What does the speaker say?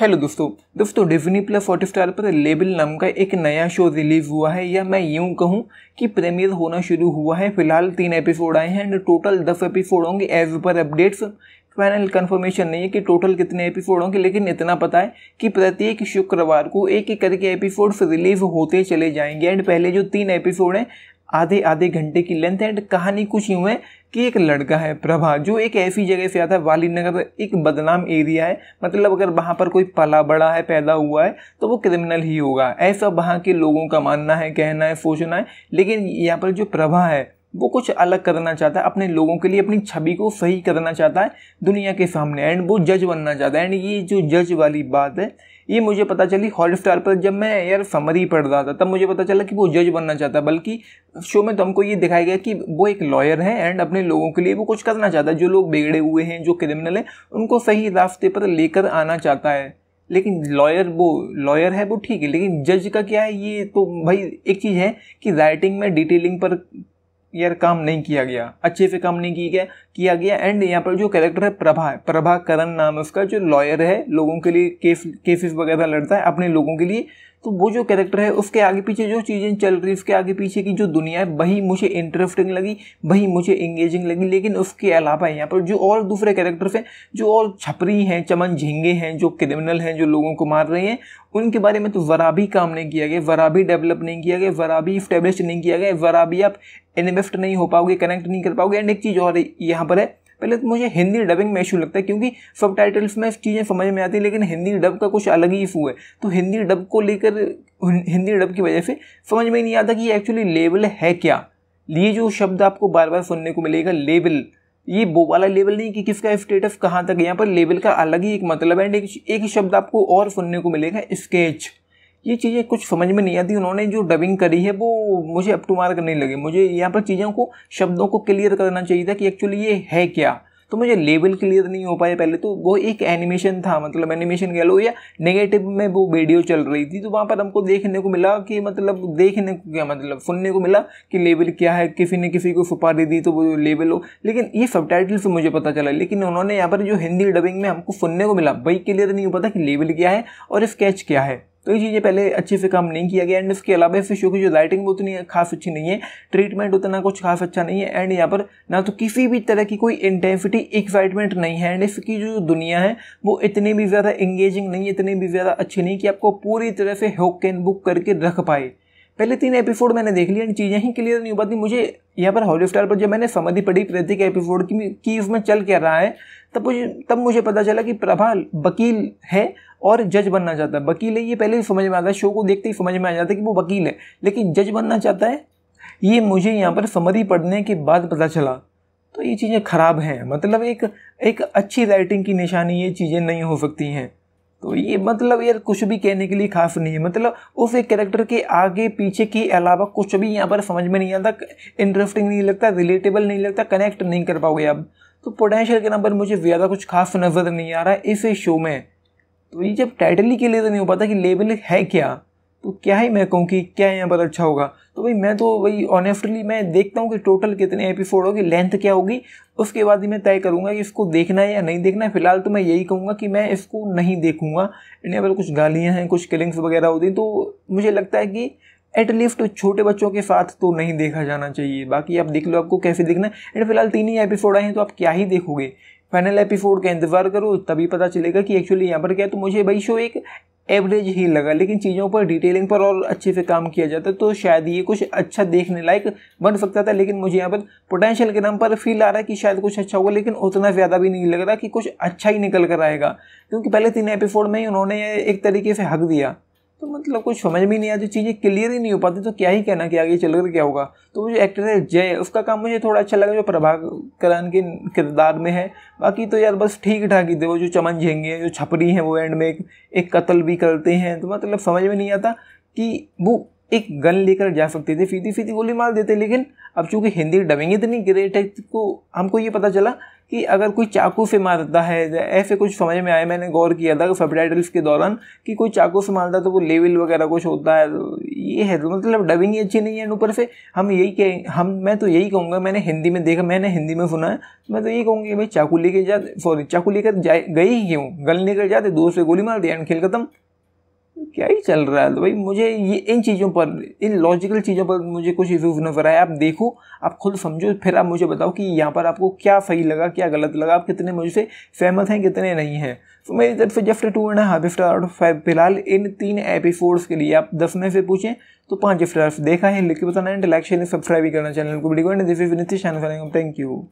hello दोस्तों दोस्तों Disney plus Hotstar पर लेबल नाम का एक नया शो रिलीज़ हुआ है या मैं यूं कहूं कि प्रीमियर होना शुरू हुआ है फिलहाल तीन एपिसोड आए हैं एंड टोटल दस एपिसोड होंगे एज पर अपडेट्स फाइनल कंफर्मेशन नहीं है कि टोटल कितने एपिसोड होंगे लेकिन इतना पता है कि प्रत्येक शुक्रवार को एक एक करके एपिसोड्स रिलीज होते चले जाएंगे एंड पहले जो तीन एपिसोड हैं आधे आधे घंटे की लेंथ है एंड कहानी कुछ यूँ है कि एक लड़का है प्रभा जो एक ऐसी जगह से आता है वाली नगर एक बदनाम एरिया है मतलब अगर वहाँ पर कोई पला बड़ा है पैदा हुआ है तो वो क्रिमिनल ही होगा ऐसा वहाँ के लोगों का मानना है कहना है सोचना है लेकिन यहाँ पर जो प्रभा है वो कुछ अलग करना चाहता है अपने लोगों के लिए अपनी छवि को सही करना चाहता है दुनिया के सामने एंड वो जज बनना चाहता है एंड ये जो जज वाली बात है ये मुझे पता चली हॉल स्टार पर जब मैं यार समरी पढ़ रहा था तब मुझे पता चला कि वो जज बनना चाहता है बल्कि शो में तो हमको ये दिखाया गया कि वो एक लॉयर है एंड अपने लोगों के लिए वो कुछ करना चाहता है जो लोग बिगड़े हुए हैं जो क्रिमिनल हैं उनको सही रास्ते पर लेकर आना चाहता है लेकिन लॉयर वो लॉयर है वो ठीक है लेकिन जज का क्या है ये तो भाई एक चीज़ है कि राइटिंग में डिटेलिंग पर यार काम नहीं किया गया अच्छे से काम नहीं किया गया किया गया एंड यहाँ पर जो कैरेक्टर है प्रभा प्रभा करण नाम है उसका जो लॉयर है लोगों के लिए केस केसेस वगैरह लड़ता है अपने लोगों के लिए तो वो जो कैरेक्टर है उसके आगे पीछे जो चीज़ें चल रही उसके आगे पीछे की जो दुनिया है वही मुझे इंटरेस्टिंग लगी वही मुझे इंगेजिंग लगी लेकिन उसके अलावा यहाँ पर जो और दूसरे कैरेक्टर्स हैं जो और छपरी हैं चमन झेंगे हैं जो क्रिमिनल हैं जो लोगों को मार रहे हैं उनके बारे में तो वरा भी काम नहीं किया गया वरा भी डेवलप नहीं किया गया वरा भी इस्टेब्लिश नहीं किया गया वरा भी आप इन्वेस्ट नहीं हो पाओगे कनेक्ट नहीं कर पाओगे एंड एक चीज़ और यहाँ पर है पहले तो मुझे हिंदी डबिंग में इशू लगता है क्योंकि सब टाइटल्स में चीज़ें समझ में आती हैं लेकिन हिंदी डब का कुछ अलग ही इशू है तो हिंदी डब को लेकर हिंदी डब की वजह से समझ में नहीं आता कि ये एक्चुअली लेबल है क्या ये जो शब्द आपको बार बार सुनने को मिलेगा लेबल ये वो वाला लेवल नहीं कि किसका स्टेटस कहाँ तक यहाँ पर लेवल का अलग ही एक मतलब है एंड एक, एक शब्द आपको और सुनने को मिलेगा स्केच ये चीज़ें कुछ समझ में नहीं आती उन्होंने जो डबिंग करी है वो मुझे अप टू मार्क नहीं लगी मुझे यहाँ पर चीज़ों को शब्दों को क्लियर करना चाहिए था कि एक्चुअली ये है क्या तो मुझे लेवल क्लियर नहीं हो पाया पहले तो वो एक एनिमेशन था मतलब एनिमेशन कह लो या नेगेटिव में वो वीडियो चल रही थी तो वहाँ पर हमको देखने को मिला कि मतलब देखने को क्या मतलब सुनने को मिला कि लेवल क्या है किसी ने किसी को दे दी तो वो लेवल हो लेकिन ये सब से मुझे पता चला लेकिन उन्होंने यहाँ पर जो हिंदी डबिंग में हमको सुनने को मिला वही क्लियर नहीं हो पाता कि लेवल क्या है और स्केच क्या है तो ये चीज़ें पहले अच्छे से काम नहीं किया गया एंड इसके अलावा इस शो की जो लाइटिंग वो उतनी खास अच्छी नहीं है ट्रीटमेंट उतना कुछ खास अच्छा नहीं है एंड यहाँ पर ना तो किसी भी तरह की कोई इंटेंसिटी एक्साइटमेंट नहीं है एंड इसकी जो दुनिया है वो इतनी भी ज़्यादा इंगेजिंग नहीं है इतनी भी ज़्यादा अच्छी नहीं कि आपको पूरी तरह से हुक कैन बुक करके रख पाए पहले तीन एपिसोड मैंने देख एंड चीज़ें ही क्लियर नहीं हो पाती मुझे यहाँ पर हॉली स्टार पर जब मैंने समझी पड़ी प्रत्येक एपिसोड की कि इसमें चल क्या रहा है तब मुझे तब मुझे पता चला कि प्रभा वकील है और जज बनना चाहता है वकील है ये पहले ही समझ में आता है शो को देखते ही समझ में आ जाता है कि वो वकील है लेकिन जज बनना चाहता है ये मुझे यहाँ पर समरी पढ़ने के बाद पता चला तो ये चीज़ें खराब हैं मतलब एक एक अच्छी राइटिंग की निशानी ये चीज़ें नहीं हो सकती हैं तो ये मतलब यार कुछ भी कहने के लिए खास नहीं है मतलब उस एक कैरेक्टर के आगे पीछे के अलावा कुछ भी यहाँ पर समझ में नहीं आता इंटरेस्टिंग नहीं लगता रिलेटेबल नहीं लगता कनेक्ट नहीं कर पाओगे आप तो पोटेंशियल के नाम पर मुझे ज़्यादा कुछ खास नज़र नहीं आ रहा है इस शो में तो ये जब टाइटल ही क्लियर तो नहीं हो पाता कि लेबल है क्या तो क्या ही मैं कहूँ कि क्या यहाँ पर अच्छा होगा तो भाई मैं तो भाई ऑनेस्टली मैं देखता हूँ कि टोटल कितने एपिसोड होगी लेंथ क्या होगी उसके बाद ही मैं तय करूँगा कि इसको देखना है या नहीं देखना है फिलहाल तो मैं यही कहूँगा कि मैं इसको नहीं देखूँगा इंडिया पर कुछ गालियाँ हैं कुछ किलिंग्स वगैरह होती तो मुझे लगता है कि एटलीस्ट छोटे बच्चों के साथ तो नहीं देखा जाना चाहिए बाकी आप देख लो आपको कैसे देखना है एंड फिलहाल तीन ही एपिसोड आए हैं तो आप क्या ही देखोगे फाइनल एपिसोड का इंतजार करो तभी पता चलेगा कि एक्चुअली यहाँ पर क्या है तो मुझे भाई शो एक एवरेज ही लगा लेकिन चीज़ों पर डिटेलिंग पर और अच्छे से काम किया जाता तो शायद ये कुछ अच्छा देखने लायक बन सकता था लेकिन मुझे यहाँ पर पोटेंशियल के नाम पर फील आ रहा है कि शायद कुछ अच्छा होगा लेकिन उतना ज़्यादा भी नहीं लग रहा कि कुछ अच्छा ही निकल कर आएगा क्योंकि पहले तीन एपिसोड में ही उन्होंने एक तरीके से हक दिया तो मतलब कुछ समझ में नहीं आती चीज़ें क्लियर ही नहीं हो पाती तो क्या ही कहना कि आगे चल कर क्या होगा तो वो जो एक्टर है जय उसका काम मुझे थोड़ा अच्छा लगा जो प्रभाकरण के किरदार में है बाकी तो यार बस ठीक ठाक ही थे वो जो चमन झेंगे जो छपरी हैं वो एंड में एक, एक कत्ल भी करते हैं तो मतलब समझ में नहीं आता कि वो एक गन लेकर जा सकते थे फीती फीती गोली मार देते लेकिन अब चूंकि हिंदी डबिंग इतनी ग्रेट है तो हमको ये पता चला कि अगर कोई चाकू से मारता है ऐसे कुछ समझ में आया मैंने गौर किया था टाइटल्स के दौरान कि कोई चाकू से मारता है तो वो लेवल वगैरह कुछ होता है तो ये है तो मतलब डबिंग ही अच्छी नहीं है ऊपर से हम यही कहें हम मैं तो यही कहूँगा मैंने हिंदी में देखा मैंने हिंदी में सुना है मैं तो यही कहूँगी भाई चाकू लेके जा सॉरी चाकू लेकर जाए गई ही क्यों गल लेकर जाते दोस्त से गोली मार दिया एंड खेल खत्म क्या ही चल रहा है तो भाई मुझे ये इन चीज़ों पर इन लॉजिकल चीज़ों पर मुझे कुछ इशूज़ नज़र आया आप देखो आप खुद समझो फिर आप मुझे बताओ कि यहाँ पर आपको क्या सही लगा क्या गलत लगा आप कितने मुझसे सहमत हैं कितने नहीं हैं तो मेरी तरफ से just two and half star out of five फिलहाल इन तीन एपिसोड्स के लिए आप दस में से पूछें तो पाँच स्टार्स देखा है लिख के बताना एंड लाइक शेयर सब्सक्राइब भी करना चैनल को वीडियो थैंक यू